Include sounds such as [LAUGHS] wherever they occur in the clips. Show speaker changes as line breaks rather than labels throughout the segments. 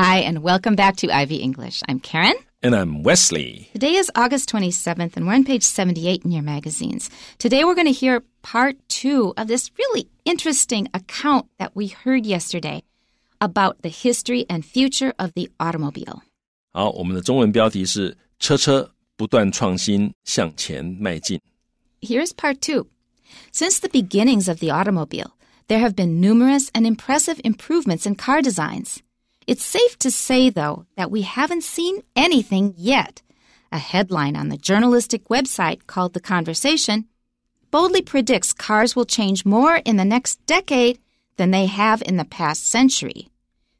Hi, and welcome back to Ivy English. I'm Karen.
And I'm Wesley.
Today is August 27th, and we're on page 78 in your magazines. Today we're going to hear part two of this really interesting account that we heard yesterday about the history and future of the automobile. Here is part two. Since the beginnings of the automobile, there have been numerous and impressive improvements in car designs. It's safe to say, though, that we haven't seen anything yet. A headline on the journalistic website called The Conversation boldly predicts cars will change more in the next decade than they have in the past century.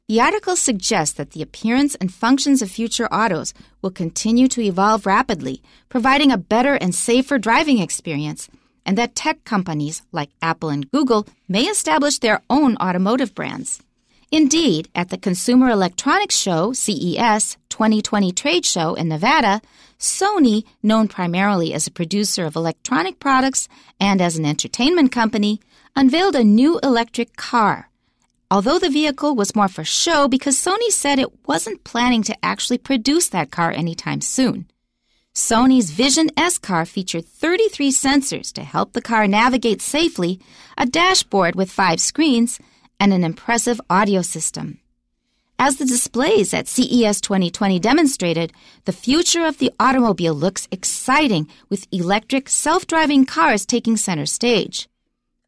The article suggests that the appearance and functions of future autos will continue to evolve rapidly, providing a better and safer driving experience, and that tech companies like Apple and Google may establish their own automotive brands. Indeed, at the Consumer Electronics Show, CES 2020 trade show in Nevada, Sony, known primarily as a producer of electronic products and as an entertainment company, unveiled a new electric car. Although the vehicle was more for show because Sony said it wasn't planning to actually produce that car anytime soon. Sony's Vision S car featured 33 sensors to help the car navigate safely, a dashboard with five screens, and an impressive audio system. As the displays at CES 2020 demonstrated, the future of the automobile looks exciting with electric self-driving cars taking center stage.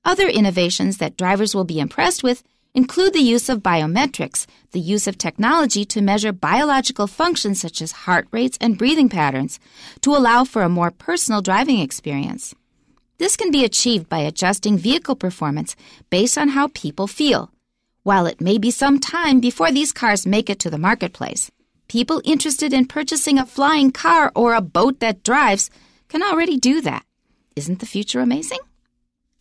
Other innovations that drivers will be impressed with include the use of biometrics, the use of technology to measure biological functions such as heart rates and breathing patterns, to allow for a more personal driving experience. This can be achieved by adjusting vehicle performance based on how people feel. While it may be some time before these cars make it to the marketplace, people interested in purchasing a flying car or a boat that drives can already do that. Isn't the future amazing?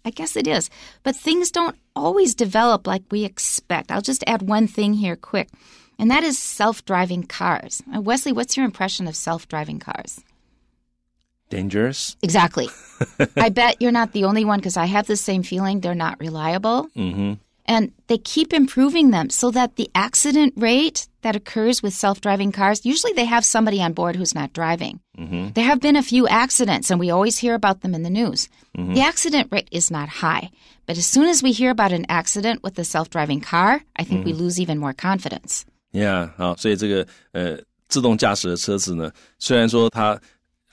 I guess it is. But things don't always develop like we expect. I'll just add one thing here quick, and that is self driving cars. Uh, Wesley, what's your impression of self driving cars?
dangerous. Exactly. [LAUGHS] I
bet you're not the only one because I have the same feeling they're not reliable. Mm -hmm. And they keep improving them so that the accident rate that occurs with self driving cars, usually they have somebody on board who's not driving. Mm -hmm. There have been a few accidents, and we always hear about them in the news. Mm -hmm. The accident rate is not high. But as soon as we hear about an accident with a self driving car, I think we mm-hmm. lose even more confidence.
Yeah, 好，所以这个呃自动驾驶的车子呢，虽然说它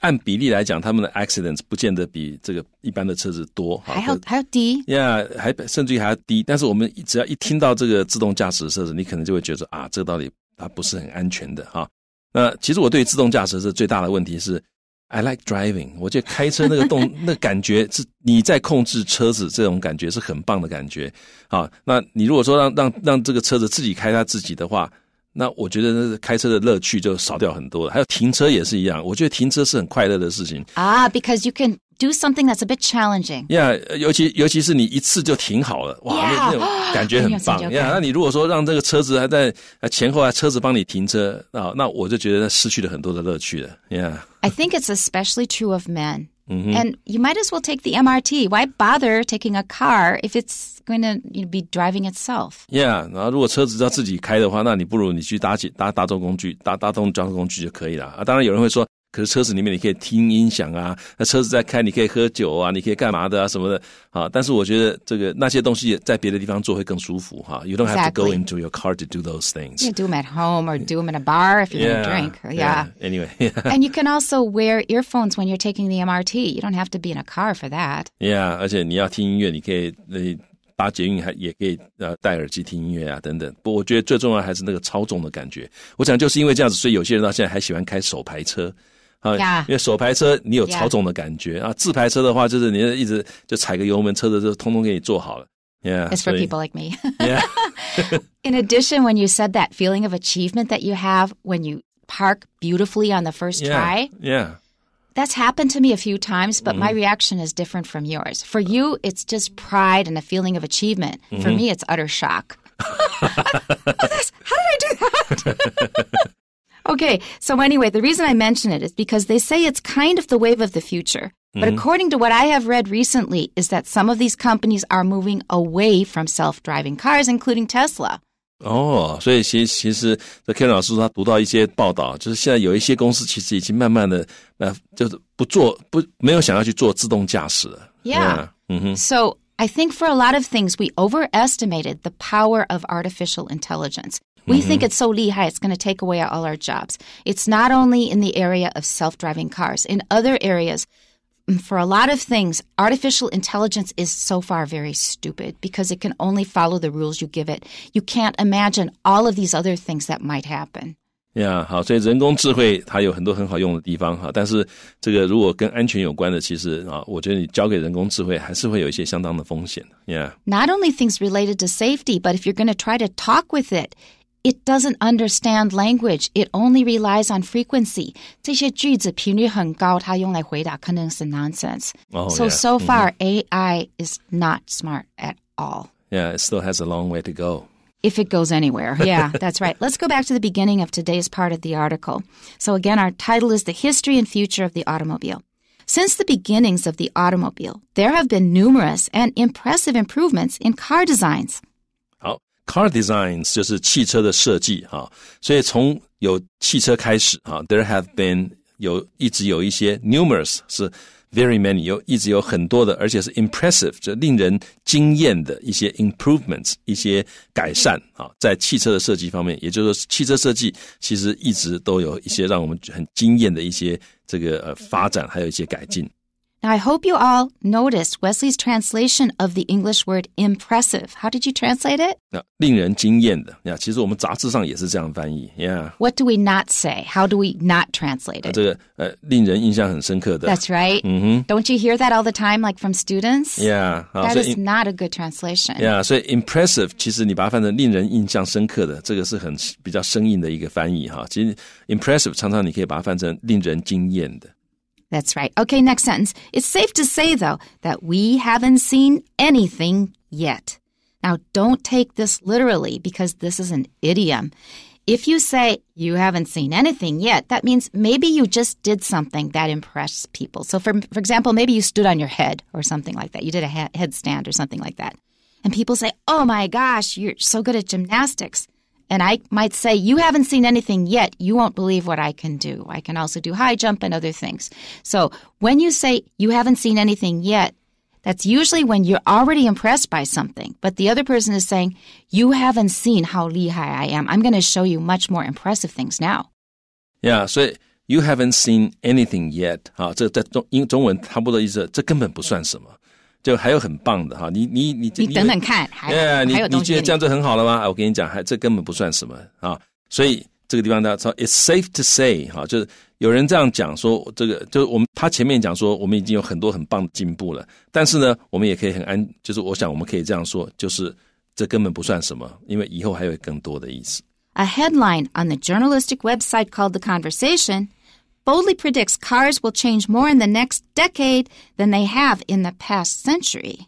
按比例来讲，他们的 accidents 不见得比这个一般的车子多，还要还要低，呀，还甚至于还要低。但是我们只要一听到这个自动驾驶车子，你可能就会觉得啊，这个道理它不是很安全的啊。那其实我对自动驾驶是最大的问题是，I like driving，我觉得开车那个动 [LAUGHS] 那感觉是你在控制车子这种感觉是很棒的感觉啊。那你如果说让让让这个车子自己开它自己的话。那我觉得开车的乐趣就少掉很多了。还有停车也是一样，我觉得停车是很快乐的事情
啊，because you can do something that's a bit challenging。
呀，尤其尤其是你一次就停好了，哇，那种 [GASPS] 感觉很棒。呀，那你如果说让这个车子还在前后啊，车子帮你停车啊，那我就觉得失去了很多的乐趣了。Yeah，I
think it's especially true of men. Mm -hmm. And you might as well take the MRT. Why bother taking a car if it's going to you know, be driving itself?
Yeah，然后如果车子要自己开的话，那你不如你去搭搭大众工具，搭大众交通工具就可以了。啊，当然有人会说，可是车子里面你可以听音响啊，那车子在开你可以喝酒啊，你可以干嘛的啊什么的啊。但是我觉得这个那些东西在别的地方做会更舒服哈。You don't have to go into your car to do those things.
Do them at home or do them in a bar if you want to drink. Yeah.
Anyway. And you
can also wear earphones when you're taking the MRT. You don't have to be in a car for that.
Yeah，而且你要听音乐，你可以搭捷运还也可以呃戴耳机听音乐啊等等。不，我觉得最重要还是那个操纵的感觉。我想就是因为这样子，所以有些人到现在还喜欢开手排车。啊，因为手排车你有曹总的感觉啊，自排车的话就是你一直就踩个油门，车子就通通给你做好了。Yeah. It's for so, people like me. Yeah.
[LAUGHS] In addition, when you said that feeling of achievement that you have when you park beautifully on the first yeah, try. Yeah. That's happened to me a few times, but mm -hmm. my mm-hmm. reaction is different from yours. For you, it's just pride and a feeling of achievement. Mm -hmm. For mm-hmm. me, it's utter shock. [LAUGHS] how
did I do that? [LAUGHS]
Okay, so anyway, the reason I mention it is because they say it's kind of the wave of the future. But mm-hmm. according to what I have read recently is that some of these companies are moving away from self-driving cars including Tesla.
哦，所以其实其实，这 oh, Ken 老师他读到一些报道，就是现在有一些公司其实已经慢慢的，呃，就是不做不没有想要去做自动驾驶了。Yeah，嗯哼。
So I think for a lot of things we overestimated the power of artificial intelligence. We mm-hmm. think it's so Lehigh, it's going to take away all our jobs. It's not only in the area of self driving cars, in other areas, mm, for a lot of things, artificial intelligence is so far very stupid because it can only follow the rules you give it. You can't imagine all of these other things that might happen.
呀、yeah,，好，所以人工智慧它有很多很好用的地方哈，但是这个如果跟安全有关的，其实啊，我觉得你交给人工智慧还是会有一些相当的风险的。Yeah.
Not only things related to safety, but if you're going to try to talk with it, it doesn't understand language. It only relies on frequency. 这些句子频率很高，它用来回答可能是 nonsense. Oh, so yeah. so far, mm -hmm. AI is not smart at
all. Yeah, it still has a long way to go.
If it goes anywhere. Yeah, [LAUGHS] that's right. Let's go back to the beginning of today's part of the article. So, again, our title is The History and Future of the Automobile. Since the beginnings of the automobile, there have been numerous and impressive improvements in car designs.
Car designs 就是汽车的设计啊，所以从有汽车开始啊，there have been 有一直有一些 numerous 是 very many 有一直有很多的，而且是 impressive 就令人惊艳的一些 improvements 一些改善啊，在汽车的设计方面，也就是说汽车设计其实一直都有一些让我们很惊艳的一些这个呃发展，还有一些改进。
Now, I hope you all noticed Wesley's translation of the English word impressive. How did you translate it? Yeah. What do we not say? How do we not translate it?
That's right. 嗯哼。
not you hear that all the time, like from students?
Yeah. That is
not a good translation. Yeah.
So impressive 其实你把它翻成令人印象深刻的，这个是很比较生硬的一个翻译哈。其实 impressive 常常你可以把它翻成令人惊艳的。
that's right. Okay, next sentence. It's safe to say, though, that we haven't seen anything yet. Now, don't take this literally because this is an idiom. If you say you haven't seen anything yet, that means maybe you just did something that impressed people. So, for, for example, maybe you stood on your head or something like that. You did a headstand or something like that. And people say, Oh my gosh, you're so good at gymnastics. And I might say, You haven't seen anything yet. You won't believe what I can do. I can also do high jump and other things. So when you say, You haven't seen anything yet, that's usually when you're already impressed by something, but the other person is saying, You haven't seen how lehigh I am. I'm going to show you much more impressive things now.
Yeah, so you haven't seen anything yet. 啊，这在中英中文差不多意思，这根本不算什么。就还有很棒的哈。你你你你等等
看，还哎，你你觉得这样就
很好了吗？我跟你讲，还这根本不算什么啊。所以这个地方大家说，it's safe to say 哈，就是有人这样讲说，这个就是我们他前面讲说，我们已经有很多很棒的进步了，但是呢，我们也可以很安，就是我想我们可以这样说，就是这根本不算什么，因为以后还有更多的意思。
A headline on the journalistic website called The Conversation boldly predicts cars will change more in the next decade than they have in the past century.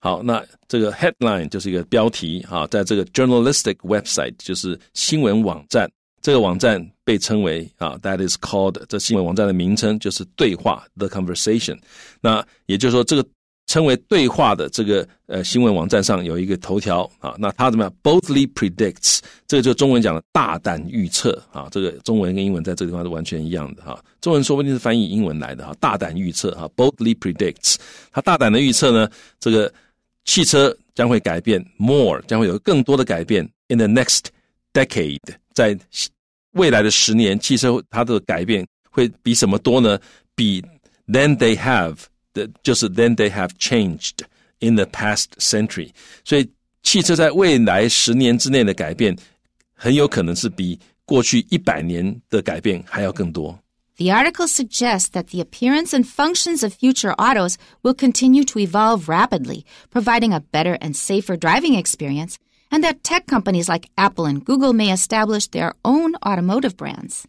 好，那这个 headline 就是一个标题啊，在这个 journalistic website 就是新闻网站，这个网站被称为啊，that is called 这新闻网站的名称就是对话 the conversation。那也就是说，这个称为对话的这个呃新闻网站上有一个头条啊，那他怎么样？Boldly predicts，这个就中文讲的大胆预测啊，这个中文跟英文在这个地方是完全一样的哈。中文说不定是翻译英文来的哈，大胆预测哈，Boldly predicts，他大胆的预测呢，这个汽车将会改变，more 将会有更多的改变。In the next decade，在未来的十年，汽车它的改变会比什么多呢？比 Then they have。就是 then they have changed in the past century. The
article suggests that the appearance and functions of future autos will continue to evolve rapidly, providing a better and safer driving experience, and that tech companies like Apple and Google may establish their own automotive brands.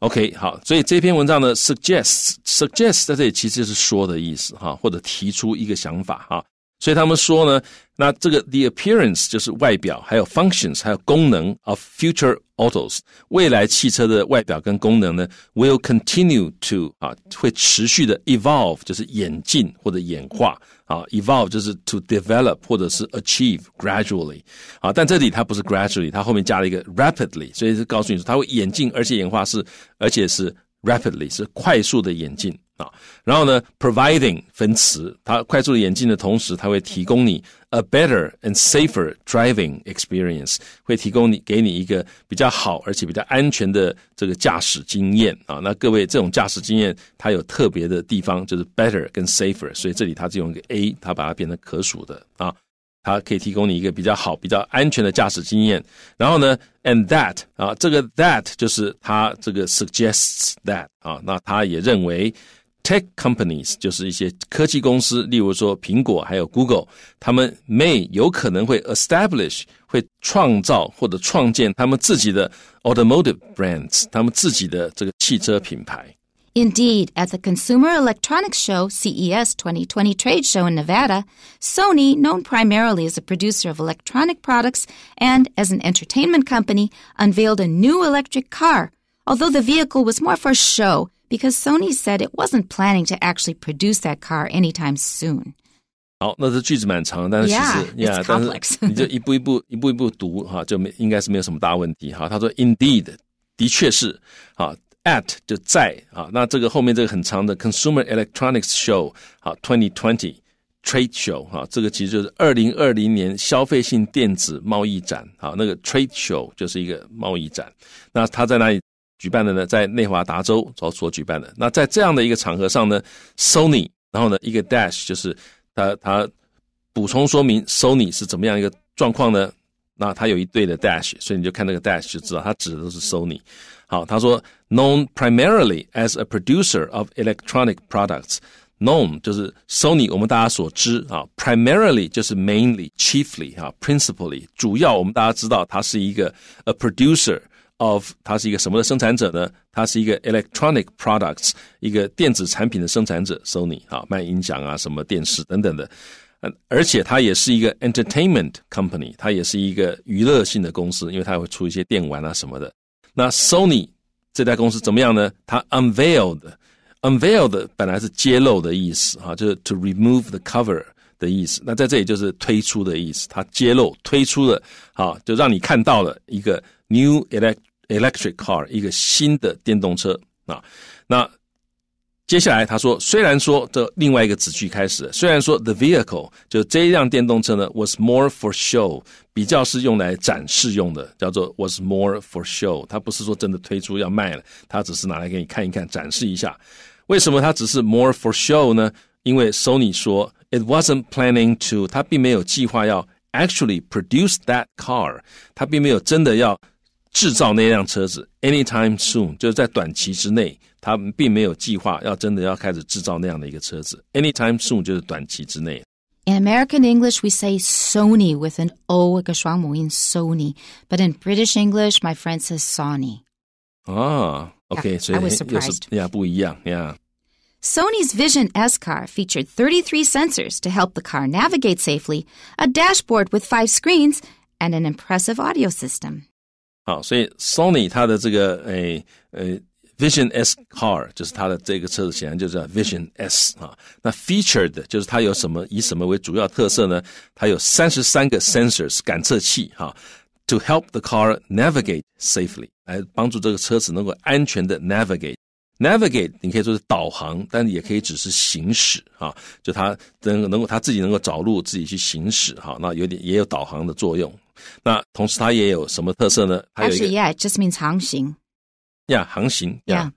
OK，好，所以这篇文章呢，suggest suggest 在这里其实是说的意思哈，或者提出一个想法哈，所以他们说呢。那这个 the appearance 就是外表，还有 functions 还有功能 of future autos 未来汽车的外表跟功能呢，will continue to 啊会持续的 evolve 就是演进或者演化啊 evolve 就是 to develop 或者是 achieve gradually 啊，但这里它不是 gradually，它后面加了一个 rapidly，所以是告诉你说它会演进，而且演化是而且是 rapidly 是快速的演进。啊，然后呢，providing 分词，它快速演进的同时，它会提供你 a better and safer driving experience，会提供你给你一个比较好而且比较安全的这个驾驶经验啊。那各位，这种驾驶经验它有特别的地方，就是 better 跟 safer，所以这里它只用一个 a，它把它变成可数的啊，它可以提供你一个比较好、比较安全的驾驶经验。然后呢，and that 啊，这个 that 就是它这个 suggests that 啊，那他也认为。tech companies Google，他们 may 有可能会 establish 会创造或者创建他们自己的 automotive brands，他们自己的这个汽车品牌。
Indeed, at the Consumer Electronics Show CES 2020 trade show in Nevada, Sony, known primarily as a producer of electronic products and as an entertainment company, unveiled a new electric car. Although the vehicle was more for show, because Sony said it wasn't planning to actually produce that car anytime soon.
好，那这句子蛮长，但是其实呀，yeah, 但是你就一步一步、一步一步读哈，就没应该是没有什么大问题哈。他说，Indeed，的确是啊，at [LAUGHS] 就在啊，那这个后面这个很长的 Consumer Electronics Show 啊，2020 Trade Show 哈，这个其实就是二零二零年消费性电子贸易展啊，那个 Trade Show 就是一个贸易展。那他在那里举办的呢，在内华达州所所举办的。那在这样的一个场合上呢，Sony，然后呢一个 dash 就是它它补充说明 Sony 是怎么样一个状况呢？那它有一对的 dash，所以你就看那个 dash 就知道它指的都是 Sony。好，他说，known primarily as a producer of electronic products，known 就是 Sony，我们大家所知啊，primarily 就是 mainly chiefly 啊，principally 主要，我们大家知道它是一个 a producer。of 它是一个什么的生产者呢？它是一个 electronic products 一个电子产品的生产者，Sony 啊，卖音响啊，什么电视等等的。而且它也是一个 entertainment company，它也是一个娱乐性的公司，因为它会出一些电玩啊什么的。那 Sony 这家公司怎么样呢？它 unveiled，unveiled 本来是揭露的意思啊，就是 to remove the cover 的意思。那在这里就是推出的意思，它揭露推出了啊，就让你看到了一个 new elect r i c electric car，一个新的电动车啊。那接下来他说，虽然说这另外一个子句开始，虽然说 the vehicle 就这一辆电动车呢 more for show，比较是用来展示用的，叫做 was more for show，它不是说真的推出要卖了，它只是拿来给你看一看，展示一下。为什么它只是 more for show 呢？因为 Sony 说 it wasn't planning to，它并没有计划要 actually produce that car，它并没有真的要制造那辆车子，anytime soon，就是在短期之内，他们并没有计划要真的要开始制造那样的一个车子。anytime soon 就是短期之内。
In American English, we say Sony with an O, like a in Sony. But in British English, my friend says Sony.
Ah, okay. Yeah, so I was surprised. Yeah, 不一样, yeah.
Sony's Vision S car featured 33 sensors to help the car navigate safely, a dashboard with five screens, and an impressive audio system.
好，所以 Sony 它的这个诶呃 Vision S Car 就是它的这个车子，显然就叫 Vision S 啊。那 Featured 就是它有什么以什么为主要特色呢？它有三十三个 sensors 感测器哈，to help the car navigate safely 来帮助这个车子能够安全的 navigate。navigate 你可以说是导航，但也可以只是行驶啊。就它能能够它自己能够找路，自己去行驶哈。那有点也有导航的作用。那同时它也有什么特色呢？它有一个
，just means 航行，
呀，航行，呀，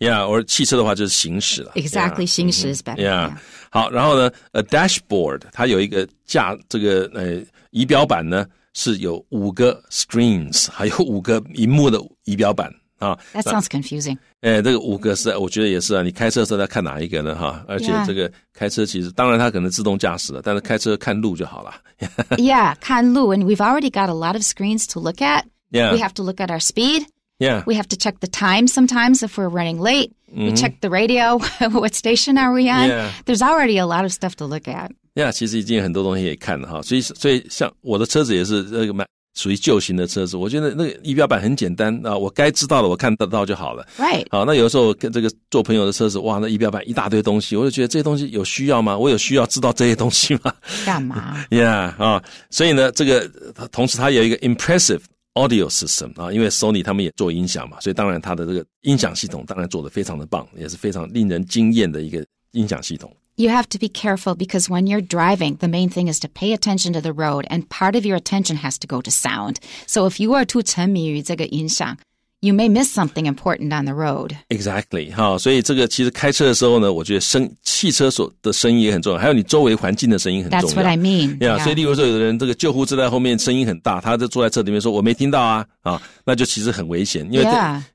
呀，说汽车的话就是行驶了，exactly 行驶，是吧？呀，好，然后呢，a dashboard 它有一个架，这个呃仪表板呢是有五个 screens，还有五个荧幕的仪表板。啊。That sounds confusing。哎，这个五个是，我觉得也是啊。你开车的时候要看哪一个呢？哈，而且这个开车其实，当然它可能自动驾驶了，但是开车看路就好了。
yeah，看路。And [LAUGHS] we've already got a lot of screens to look at. Yeah. We have to look at our speed. Yeah. We have to check the time sometimes if we're running late. Mm-hmm. We check the radio. [LAUGHS] what station are we on? Yeah. There's already a lot of stuff to look at.
Yeah，其实已经有很多东西可以看了哈，所以所以像我的车子也是这个买属于旧型的车子，我觉得那个仪表板很简单啊，我该知道的，我看得到就好了。对，好，那有的时候跟这个做朋友的车子，哇，那仪表板一大堆东西，我就觉得这些东西有需要吗？我有需要知道这些东西吗？干嘛？[LAUGHS] Yeah 啊，所以呢，这个同时它有一个 impressive audio system 啊，因为 Sony 他们也做音响嘛，所以当然它的这个音响系统当然做的非常的棒，也是非常令人惊艳的一个音响系统。
You have to be careful because when you're driving, the main thing is to pay attention to the road and part of your attention has to go to sound. So if you are too 沉迷于这个音响, you may miss something important on the road.
Exactly，哈、哦，所以这个其实开车的时候呢，我觉得声汽车所的声音也很重要，还有你周围环境的声音很重要。That's what I mean. Yeah，, yeah. So, this the the the is 所以例如说，有的人这个救护车在后面声音很大，他就坐在车里面说：“我没听到啊。”啊，那就其实很危险，因为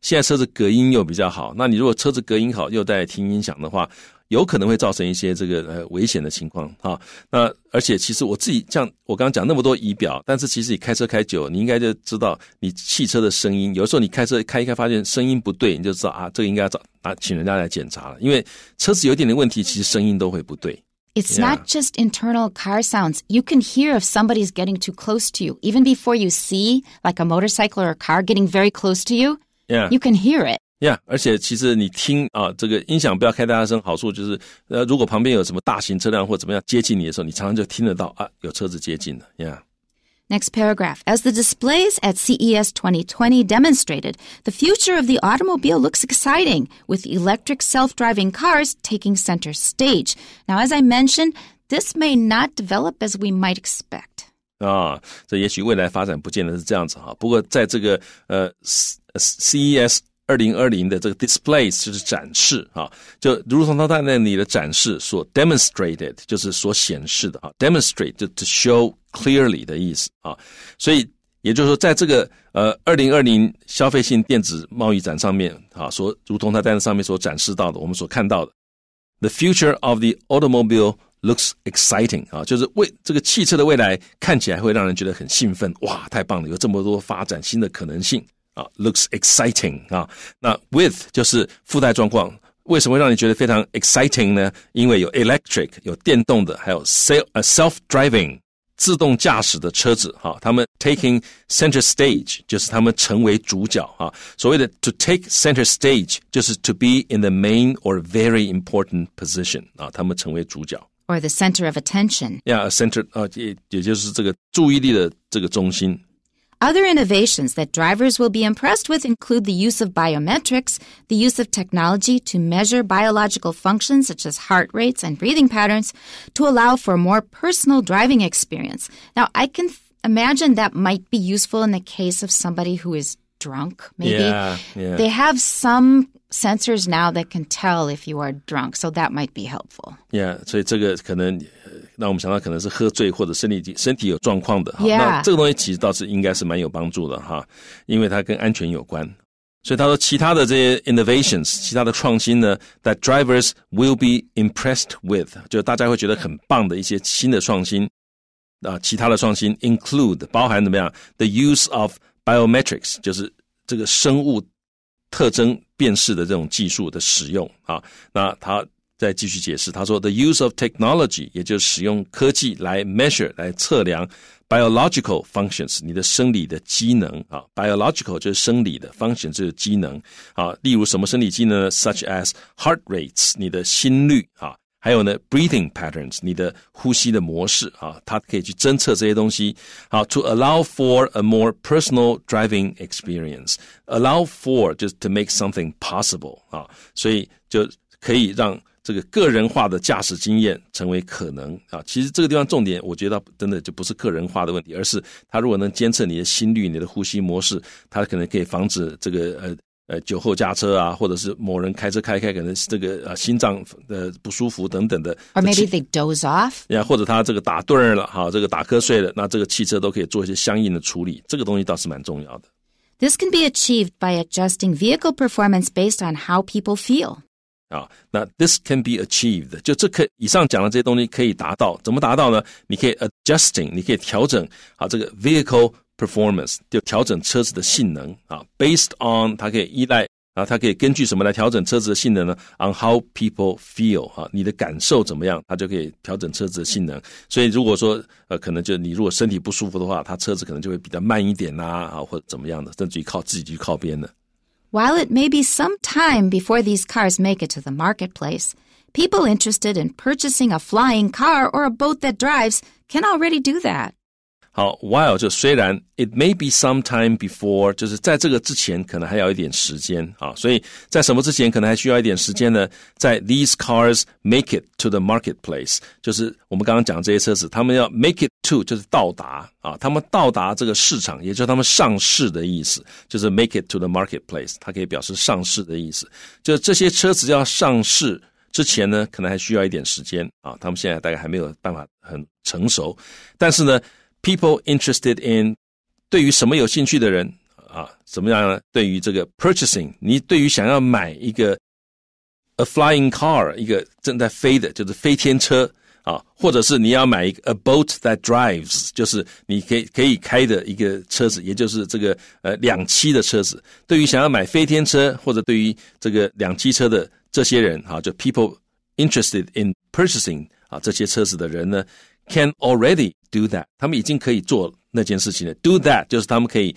现在车子隔音又比较好。那你如果车子隔音好又在听音响的话，有可能会造成一些这个呃危险的情况啊。那而且其实我自己这样，我刚刚讲那么多仪表，但是其实你开车开久，你应该就知道你汽车的声音。有时候你开车开一开，发现声音不对，你就知道啊，这个应该要找啊，请人家来检查了。因为车子有点点问题，其实声音都会不对。
It's not just internal car sounds. You can hear if somebody's getting too close to you, even before you see, like a m o t o r c y c l e or a car getting very close to you. Yeah. You can hear it.
呀、yeah,，而且其实你听啊，这个音响不要开太大声，好处就是，呃，如果旁边有什么大型车辆或怎么样接近你的时候，你常常就听得到啊，有车子接近了呀。Yeah.
Next paragraph. As the displays at CES 2020 demonstrated, the future of the automobile looks exciting, with electric self driving cars taking center stage. Now, as I mentioned, this may not develop as we might expect.
啊，这也许未来发展不见得是这样子哈。不过，在这个呃 CES 二零二零的这个 displays 就是展示啊，就如同他在那里的展示所 demonstrated 就是所显示的啊，demonstrate 就 to show clearly 的意思啊，所以也就是说，在这个呃二零二零消费性电子贸易展上面啊，所如同他在那上面所展示到的，我们所看到的，the future of the automobile looks exciting 啊，就是为这个汽车的未来看起来会让人觉得很兴奋，哇，太棒了，有这么多发展新的可能性。啊，looks exciting 啊。那 with 就是附带状况，为什么让你觉得非常 exciting 呢？因为有 electric 有电动的，还有 self 呃 self driving 自动驾驶的车子哈，他们 taking center stage 就是他们成为主角啊。所谓的 to take center stage 就是 to be in the main or very important position 啊，他们成为主角。
Or the center of attention.
Yeah, center 啊，也也就是这个注意力的这个中心。
other innovations that drivers will be impressed with include the use of biometrics, the use of technology to measure biological functions such as heart rates and breathing patterns to allow for a more personal driving experience. Now, I can imagine that might be useful in the case of somebody who is drunk, maybe. Yeah,
yeah. They have
some sensors now that can tell if you are drunk, so that might be helpful.
Yeah, so 所以这个可能那我们想到可能是喝醉或者身体身体有状况的，那这个东西其实倒是应该是蛮有帮助的哈，因为它跟安全有关。所以他说其他的这些 innovations，其他的创新呢，that drivers will be impressed with，就大家会觉得很棒的一些新的创新。啊，其他的创新 include 包含怎么样？the use of biometrics，就是这个生物特征辨识的这种技术的使用啊。那它。再继续解释，他说：“The use of technology，也就是使用科技来 measure 来测量 biological functions，你的生理的机能啊，biological 就是生理的，function 就是机能啊。例如什么生理机能呢？such as heart rates，你的心率啊。”还有呢，breathing patterns，你的呼吸的模式啊，它可以去侦测这些东西。好，to allow for a more personal driving experience，allow for 就是 to make something possible 啊，所以就可以让这个个人化的驾驶经验成为可能啊！其实这个地方重点，我觉得真的就不是个人化的问题，而是他如果能监测你的心率、你的呼吸模式，他可能可以防止这个呃呃酒后驾车啊，或者是某人开车开开可能这个呃心脏呃不舒服等等的。Or maybe
they doze off。
呀，或者他这个打盹了哈，这个打瞌睡了，那这个汽车都可以做一些相应的处理。这个东西倒是蛮重要的。
This can be achieved by adjusting vehicle performance based on how people feel.
啊，那 this can be achieved，就这可以上讲的这些东西可以达到，怎么达到呢？你可以 adjusting，你可以调整啊，这个 vehicle performance 就调整车子的性能啊，based on 它可以依赖，啊，它可以根据什么来调整车子的性能呢？On how people feel，哈，你的感受怎么样，它就可以调整车子的性能。所以如果说呃，可能就你如果身体不舒服的话，它车子可能就会比较慢一点呐，啊，或者怎么样的，甚至于靠自己去靠边的。
While it may be some time before these cars make it to the marketplace, people interested in purchasing a flying car or a boat that drives can already do that.
好，while 就虽然，it may be some time before 就是在这个之前可能还要一点时间啊，所以在什么之前可能还需要一点时间呢？在 these cars make it to the marketplace，就是我们刚刚讲这些车子，他们要 make it to 就是到达啊，他们到达这个市场，也就是他们上市的意思，就是 make it to the marketplace，它可以表示上市的意思。就这些车子要上市之前呢，可能还需要一点时间啊，他们现在大概还没有办法很成熟，但是呢。people interested in 对于什么有兴趣的人啊，怎么样呢？对于这个 purchasing，你对于想要买一个 a flying car，一个正在飞的，就是飞天车啊，或者是你要买一个 a boat that drives，就是你可以可以开的一个车子，也就是这个呃两栖的车子。对于想要买飞天车或者对于这个两栖车的这些人啊，就 people interested in purchasing 啊这些车子的人呢，can already do that，他们已经可以做那件事情了。Do that 就是他们可以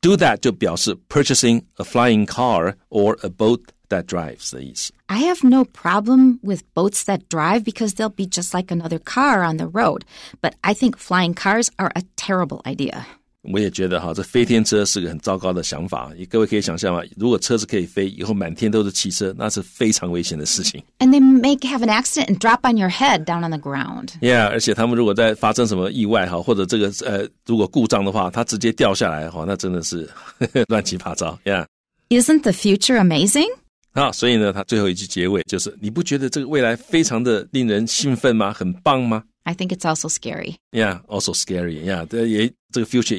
do that 就表示 purchasing a flying car or a boat that drives 的意思。
I have no problem with boats that drive because they'll be just like another car on the road, but I think flying cars are a terrible idea.
我也觉得哈，这飞天车是个很糟糕的想法。各位可以想象吗？如果车子可以飞，以后满天都是汽车，那是非常危险的事情。
And they m a k e have an accident and drop on your head down on the ground.
Yeah，而且他们如果在发生什么意外哈，或者这个呃，如果故障的话，它直接掉下来哈，那真的是 [LAUGHS] 乱七八糟。
Yeah，isn't the future amazing？
啊，所以呢，他最后一句结尾就是：你不觉得这个未来非常的令人兴奋吗？很棒吗？
I think it's also scary.
Yeah, also scary. Yeah, 也这个 future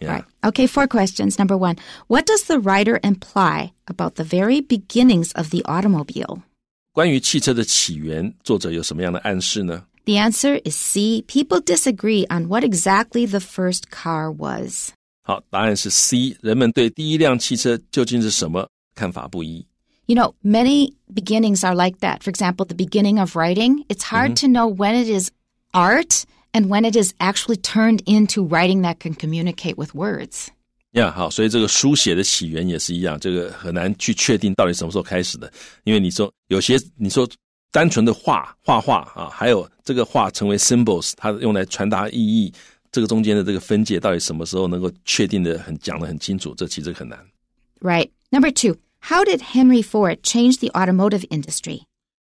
Right.
Okay, four questions. Number one, what does the writer imply about the very beginnings of the automobile?
The
answer is C. People disagree on what exactly the first car was.
好，答案是 C。人们对第一辆汽车究竟是什么看法不一。
you know, many beginnings are like that. For example, the beginning of writing, it's hard mm-hmm. to know when it is art and when it is actually turned into writing that can communicate with words.
呀、yeah,，好，所以这个书写的起源也是一样，这个很难去确定到底什么时候开始的，因为你说有些你说单纯的画画画啊，还有这个画成为 symbols，它用来传达意义，这个中间的这个分界到底什么时候能够确定的很讲的很清楚，这其实很难。
Right, number two. How did Henry Ford change the automotive industry?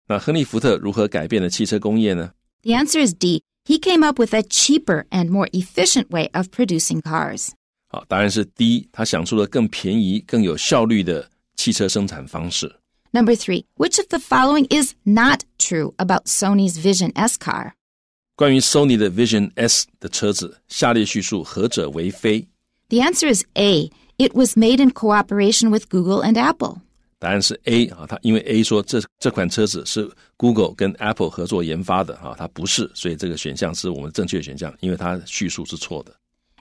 那亨利·福特如何改变了汽车工业呢
？The answer is D. He came up with a cheaper and more efficient way of producing cars.
好，答案是 D。他想出了更便宜、更有效率的汽车生产方式。
Number three, which of the following is not true about Sony's Vision S car?
关于 Sony 的 Vision S 的车子，下列叙述何者为非
？The answer is A. It was made in cooperation with Google and Apple.
答案是 A 啊，他因为 A 说这这款车子是 Google 跟 Apple 合作研发的啊，它不是，所以这个选项是我们正确选项，因为它叙述是错的。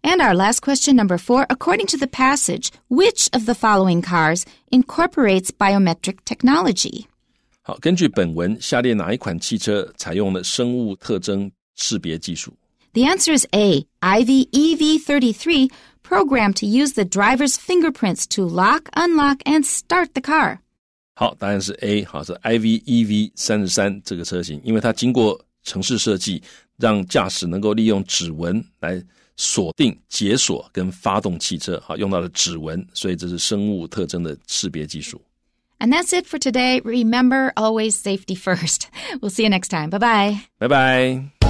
And our last question, number four. According to the passage, which of the following cars incorporates biometric technology?
好，根据本文，下列哪一款汽车采用了生物特征识别技术
？The answer is A. IV EV33 programmed to use the driver's fingerprints to lock, unlock, and start the car.
好，答案是 A，好是 IV 三十三这个车型，因为它经过城市设计，让驾驶能够利用指纹来锁定、解锁跟发动汽车，好用到了指纹，所以这是生物特征的识别技术。
And that's it for today. Remember, always safety first. [LAUGHS] We'll see you next time. Bye bye.
Bye bye.